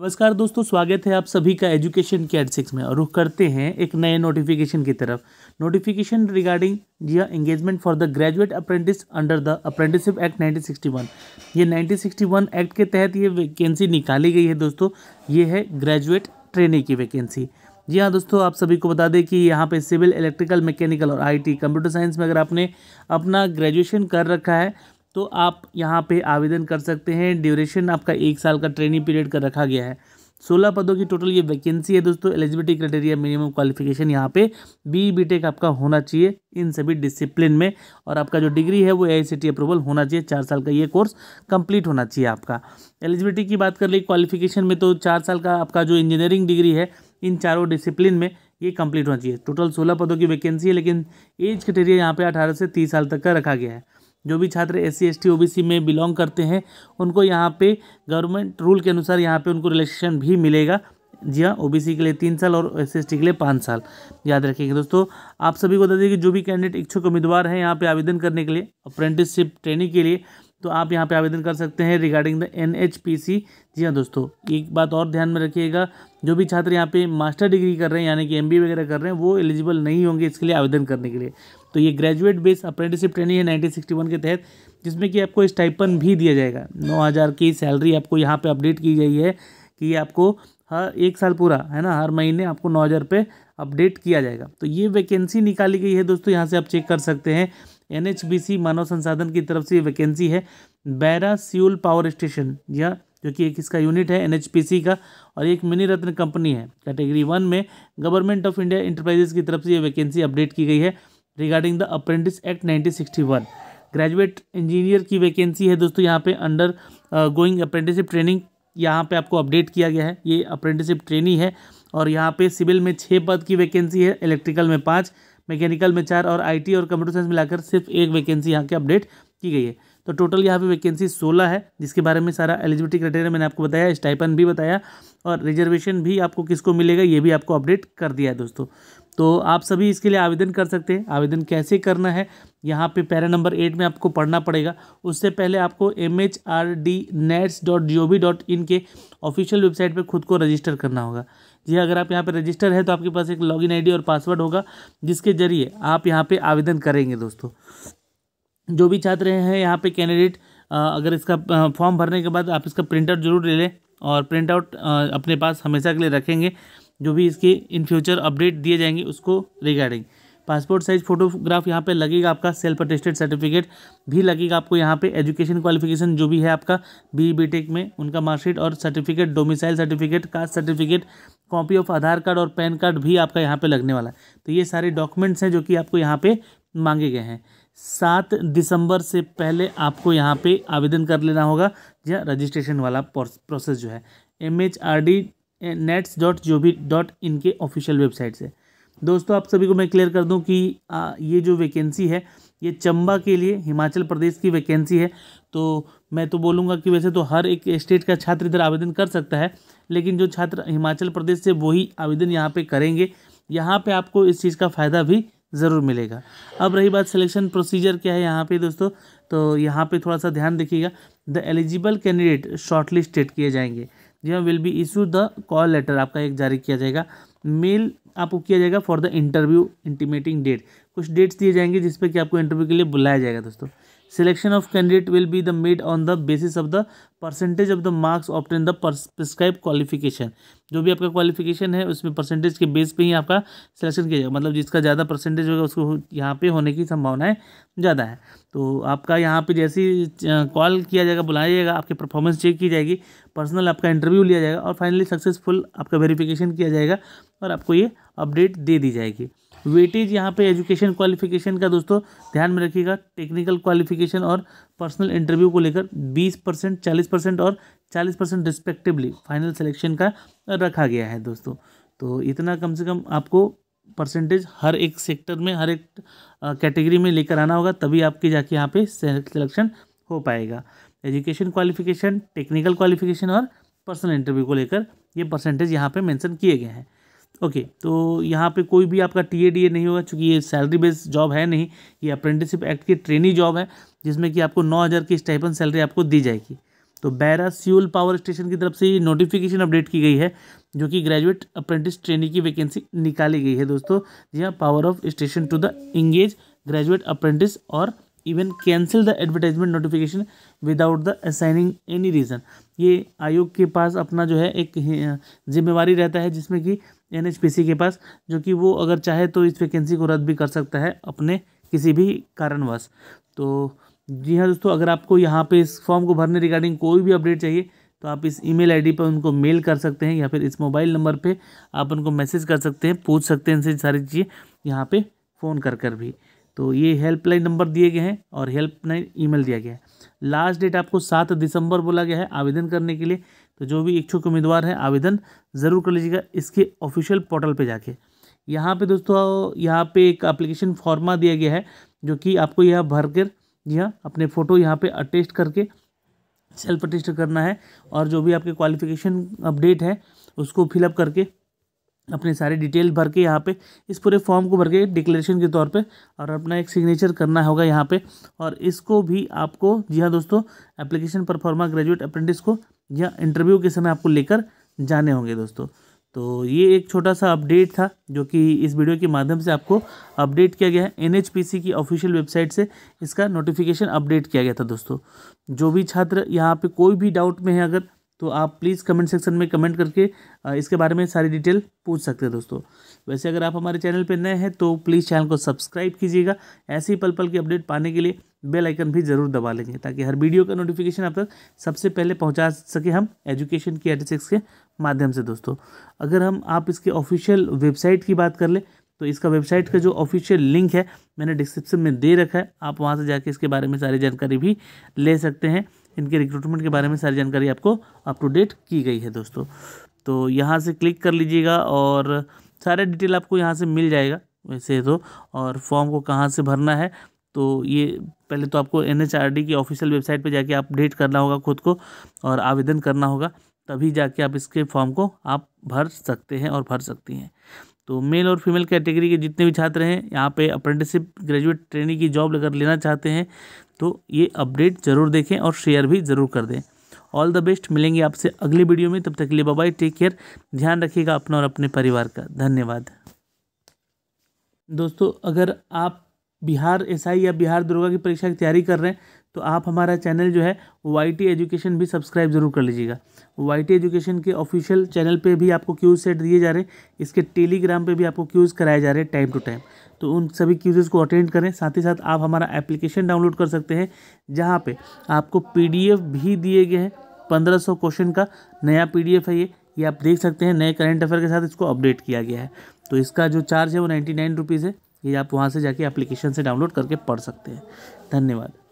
नमस्कार दोस्तों स्वागत है आप सभी का एजुकेशन कैट सिक्स में और रुख करते हैं एक नए नोटिफिकेशन की तरफ नोटिफिकेशन रिगार्डिंग जिया engagement for the graduate apprentice under the apprenticeship act 1961 ये 1961 एक्ट के तहत ये वैकेंसी निकाली गई है दोस्तों ये है ग्रेजुएट ट्रेनी की वैकेंसी जी हाँ दोस्तों आप सभी को बता दें कि यहाँ पे सिविल इलेक्ट्रिकल मैकेनिकल और आईटी कंप्यूटर साइंस में अगर आपने अपना ग्रेजुएशन कर रखा है तो आप यहाँ पे आवेदन कर सकते हैं ड्यूरेशन आपका एक साल का ट्रेनिंग पीरियड का रखा गया है सोलह पदों की टोटल ये वैकेंसी है दोस्तों एलिजिबिलिटी क्राइटेरिया मिनिमम क्वालिफिकेशन यहाँ पे बी बी टेक आपका होना चाहिए इन सभी डिसिप्लिन में और आपका जो डिग्री है वो ए अप्रूवल होना चाहिए चार साल का ये कोर्स कंप्लीट होना चाहिए आपका एलिजिबिलिटी की बात कर ली क्वालिफिकेशन में तो चार साल का आपका जो इंजीनियरिंग डिग्री है इन चारों डिसिप्लिन में ये कम्प्लीट होना चाहिए टोटल सोलह पदों की वैकेंसी है लेकिन एज क्राइटेरिया यहाँ पर अठारह से तीस साल तक का रखा गया है जो भी छात्र S C S T O B C में बिलोंग करते हैं उनको यहाँ पे गवर्नमेंट रूल के अनुसार यहाँ पे उनको रिलेक्सेशन भी मिलेगा जी हाँ ओ के लिए तीन साल और एस सी के लिए पाँच साल याद रखेंगे दोस्तों आप सभी को बता दें कि जो भी कैंडिडेट इच्छुक उम्मीदवार हैं यहाँ पे आवेदन करने के लिए अप्रेंटिसशिप ट्रेनिंग के लिए तो आप यहाँ पे आवेदन कर सकते हैं regarding the N H P C जी हाँ दोस्तों एक बात और ध्यान में रखिएगा जो भी छात्र यहाँ पे मास्टर डिग्री कर रहे हैं यानी कि एम बी वगैरह कर रहे हैं वो एलिजिबल नहीं होंगे इसके लिए आवेदन करने के लिए तो ये ग्रेजुएट बेस अप्रेंटिसिप ट्रेनिंग है नाइनटीन के तहत जिसमें कि आपको स्टाइपन भी दिया जाएगा नौ हज़ार की सैलरी आपको यहाँ पे अपडेट की गई है कि आपको हर एक साल पूरा है ना हर महीने आपको नौ हज़ार रुपये अपडेट किया जाएगा तो ये वैकेंसी निकाली गई है दोस्तों यहाँ से आप चेक कर सकते हैं एन मानव संसाधन की तरफ से वैकेंसी है बैरा सियोल पावर स्टेशन या जो कि एक इसका यूनिट है एन का और एक मिनी रत्न कंपनी है कैटेगरी वन में गवर्नमेंट ऑफ इंडिया इंटरप्राइजेज की तरफ से ये वैकेंसी अपडेट की गई है regarding the apprentice act 1961 graduate engineer की वैकेंसी है दोस्तों यहाँ पे अंडर गोइंग अप्रेंटिसिप ट्रेनिंग यहाँ पे आपको अपडेट किया गया है ये अप्रेंटिसिप ट्रेनिंग है और यहाँ पे सिविल में छः पद की वैकेंसी है इलेक्ट्रिकल में पाँच मैकेनिकल में चार और आईटी और कंप्यूटर साइंस मिलाकर सिर्फ एक वैकेंसी यहाँ की अपडेट की गई है तो टोटल यहाँ पे वैकेंसी सोलह है जिसके बारे में सारा एलिजिबिलिटी क्राइटेरिया मैंने आपको बताया स्टाइपन भी बताया और रिजर्वेशन भी आपको किसको मिलेगा ये भी आपको अपडेट कर दिया है दोस्तों तो आप सभी इसके लिए आवेदन कर सकते हैं आवेदन कैसे करना है यहाँ पे पैरा नंबर एट में आपको पढ़ना पड़ेगा उससे पहले आपको M H R D nets dot G O V dot in के ऑफिशियल वेबसाइट पे खुद को रजिस्टर करना होगा जी अगर आप यहाँ पे रजिस्टर है तो आपके पास एक लॉगिन आईडी और पासवर्ड होगा जिसके जरिए आप यहाँ पर आवेदन करेंगे दोस्तों जो भी छात्र हैं यहाँ पर कैंडिडेट अगर इसका फॉर्म भरने के बाद आप इसका प्रिंटआउट जरूर ले लें और प्रिंट आउट अपने पास हमेशा के लिए रखेंगे जो भी इसके इन फ्यूचर अपडेट दिए जाएंगे उसको रिगार्डिंग पासपोर्ट साइज फोटोग्राफ यहाँ पे लगेगा आपका सेल्फ अटेस्टेड सर्टिफिकेट भी लगेगा आपको यहाँ पे एजुकेशन क्वालिफिकेशन जो भी है आपका बी बी टेक में उनका मार्कशीट और certificate domicile certificate caste certificate copy of Aadhaar card और पैन कार्ड भी आपका यहाँ पे लगने वाला है तो ये सारे डॉक्यूमेंट्स हैं जो कि आपको यहाँ पे मांगे गए हैं सात दिसंबर से पहले आपको यहाँ पे आवेदन कर लेना होगा या रजिस्ट्रेशन वाला प्रोसेस जो है M H R D nets dot जो भी डॉट इनके ऑफिशियल वेबसाइट से दोस्तों आप सभी को मैं क्लियर कर दूं कि आ, ये जो वैकेंसी है ये चंबा के लिए हिमाचल प्रदेश की वैकेंसी है तो मैं तो बोलूँगा कि वैसे तो हर एक स्टेट का छात्र इधर आवेदन कर सकता है लेकिन जो छात्र हिमाचल प्रदेश से वही आवेदन यहाँ पर करेंगे यहाँ पर आपको इस चीज़ का फ़ायदा भी ज़रूर मिलेगा अब रही बात सिलेक्शन प्रोसीजर क्या है यहाँ पे दोस्तों तो यहाँ पे थोड़ा सा ध्यान रखिएगा द एलिजिबल कैंडिडेट शॉर्टलिस्टेड किए जाएंगे हाँ will be issue the call letter आपका एक जारी किया जाएगा मेल आपको किया जाएगा for the interview intimating date कुछ डेट्स दिए जाएंगे जिस पर कि आपको इंटरव्यू के लिए बुलाया जाएगा दोस्तों selection of candidate will be the made on the basis of the percentage of the marks obtain the prescribe qualification जो भी आपका क्वालिफिकेशन है उसमें परसेंटेज के बेस पे ही आपका सिलेक्शन किया जाएगा मतलब जिसका ज़्यादा परसेंटेज होगा उसको यहाँ पे होने की संभावनाएं ज़्यादा है तो आपका यहाँ पे जैसे ही कॉल किया जाएगा बुलाया जाएगा आपकी परफॉर्मेंस चेक की जाएगी पर्सनल आपका इंटरव्यू लिया जाएगा और फाइनली सक्सेसफुल आपका वेरीफिकेशन किया जाएगा और आपको ये अपडेट दे दी जाएगी वेटेज यहाँ पे एजुकेशन क्वालिफिकेशन का दोस्तों ध्यान में रखिएगा टेक्निकल क्वालिफिकेशन और पर्सनल इंटरव्यू को लेकर 20 परसेंट चालीस परसेंट और 40 परसेंट रिस्पेक्टिवली फाइनल सिलेक्शन का रखा गया है दोस्तों तो इतना कम से कम आपको परसेंटेज हर एक सेक्टर में हर एक कैटेगरी में लेकर आना होगा तभी आपके जाके यहाँ पे सिलेक्शन हो पाएगा एजुकेशन क्वालिफिकेशन टेक्निकल क्वालिफिकेशन और पर्सनल इंटरव्यू को लेकर ये परसेंटेज यहाँ पे मेंशन किए गए हैं ओके okay, तो यहाँ पे कोई भी आपका टी ए डी ए नहीं होगा चूँकि ये सैलरी बेस्ड जॉब है नहीं ये अप्रेंटिसिप एक्ट की ट्रेनी जॉब है जिसमें कि आपको नौ हज़ार की स्टाइपन सैलरी आपको दी जाएगी तो बैरा सियोल पावर स्टेशन की तरफ से ये नोटिफिकेशन अपडेट की गई है जो कि ग्रेजुएट अप्रेंटिस ट्रेनी की वैकेंसी निकाली गई है दोस्तों जी हाँ power of station to the engage graduate apprentice और even cancel the advertisement notification without the assigning any reason ये आयोग के पास अपना जो है एक जिम्मेवारी रहता है जिसमें कि एन के पास जो कि वो अगर चाहे तो इस वैकेंसी को रद्द भी कर सकता है अपने किसी भी कारणवश तो जी हाँ दोस्तों अगर आपको यहाँ पे इस फॉर्म को भरने रिगार्डिंग कोई भी अपडेट चाहिए तो आप इस ईमेल आईडी पर उनको मेल कर सकते हैं या फिर इस मोबाइल नंबर पे आप उनको मैसेज कर सकते हैं पूछ सकते हैं इनसे सारी चीज़ें यहाँ पे फ़ोन कर कर भी तो ये हेल्पलाइन नंबर दिए गए हैं और हेल्पलाइन ईमेल दिया गया है लास्ट डेट आपको सात दिसंबर बोला गया है आवेदन करने के लिए तो जो भी इच्छुक उम्मीदवार हैं आवेदन ज़रूर कर लीजिएगा इसके ऑफिशियल पोर्टल पे जाके यहाँ पे दोस्तों यहाँ पे एक एप्लीकेशन फॉर्मा दिया गया है जो कि आपको यह भर कर यह अपने फ़ोटो यहाँ पे अटेस्ट करके सेल्फ अटेस्ट करना है और जो भी आपके क्वालिफिकेशन अपडेट है उसको फिलअप करके अपने सारे डिटेल भर के यहाँ पे इस पूरे फॉर्म को भर के डिक्लेरेशन के तौर पे और अपना एक सिग्नेचर करना होगा यहाँ पे और इसको भी आपको जी हाँ दोस्तों एप्लीकेशन परफॉर्मा ग्रेजुएट अप्रेंटिस को या इंटरव्यू के समय आपको लेकर जाने होंगे दोस्तों तो ये एक छोटा सा अपडेट था जो कि इस वीडियो के माध्यम से आपको अपडेट किया गया है एन की ऑफिशियल वेबसाइट से इसका नोटिफिकेशन अपडेट किया गया था दोस्तों जो भी छात्र यहाँ पर कोई भी डाउट में है अगर तो आप प्लीज़ कमेंट सेक्शन में कमेंट करके इसके बारे में सारी डिटेल पूछ सकते हैं दोस्तों वैसे अगर आप हमारे चैनल पर नए हैं तो प्लीज़ चैनल को सब्सक्राइब कीजिएगा ऐसे ही पल पल की अपडेट पाने के लिए बेल आइकन भी ज़रूर दबा लेंगे ताकि हर वीडियो का नोटिफिकेशन आप तक सबसे पहले पहुंचा सके हम एजुकेशन की एटिक्स के माध्यम से दोस्तों अगर हम आप इसके ऑफिशियल वेबसाइट की बात कर ले तो इसका वेबसाइट का जो ऑफिशियल लिंक है मैंने डिस्क्रिप्शन में दे रखा है आप वहाँ से जाके इसके बारे में सारी जानकारी भी ले सकते हैं इनके रिक्रूटमेंट के बारे में सारी जानकारी आपको अप टू डेट की गई है दोस्तों तो यहाँ से क्लिक कर लीजिएगा और सारे डिटेल आपको यहाँ से मिल जाएगा वैसे तो और फॉर्म को कहाँ से भरना है तो ये पहले तो आपको एन की ऑफिशियल वेबसाइट पर जाके अपडेट करना होगा खुद को और आवेदन करना होगा तभी जाके आप इसके फॉर्म को आप भर सकते हैं और भर सकती हैं तो मेल और फीमेल कैटेगरी के जितने भी छात्र हैं यहाँ पे अप्रेंटिसिप ग्रेजुएट ट्रेनिंग की जॉब अगर लेना चाहते हैं तो ये अपडेट ज़रूर देखें और शेयर भी ज़रूर कर दें ऑल द बेस्ट मिलेंगे आपसे अगली वीडियो में तब तक के लिए बाय टेक केयर ध्यान रखिएगा अपना और अपने परिवार का धन्यवाद दोस्तों अगर आप बिहार एसआई या बिहार दुर्गा की परीक्षा की तैयारी कर रहे हैं तो आप हमारा चैनल जो है वाई एजुकेशन भी सब्सक्राइब जरूर कर लीजिएगा वाई एजुकेशन के ऑफिशियल चैनल पे भी आपको क्यूज सेट दिए जा रहे हैं इसके टेलीग्राम पे भी आपको क्यूज़ कराए जा रहे हैं टाइम टू टाइम तो उन सभी क्यूज़ को अटेंड करें साथ ही साथ आप हमारा एप्लीकेशन डाउनलोड कर सकते हैं जहाँ पर आपको पी भी दिए गए हैं पंद्रह सौ क्वेश्चन का नया पी है ये ये आप देख सकते हैं नए करेंट अफेयर के साथ इसको अपडेट किया गया है तो इसका जो चार्ज है वो नाइन्टी नाइन रुपीज़ है ये आप वहाँ से जाके एप्लीकेशन से डाउनलोड करके पढ़ सकते हैं धन्यवाद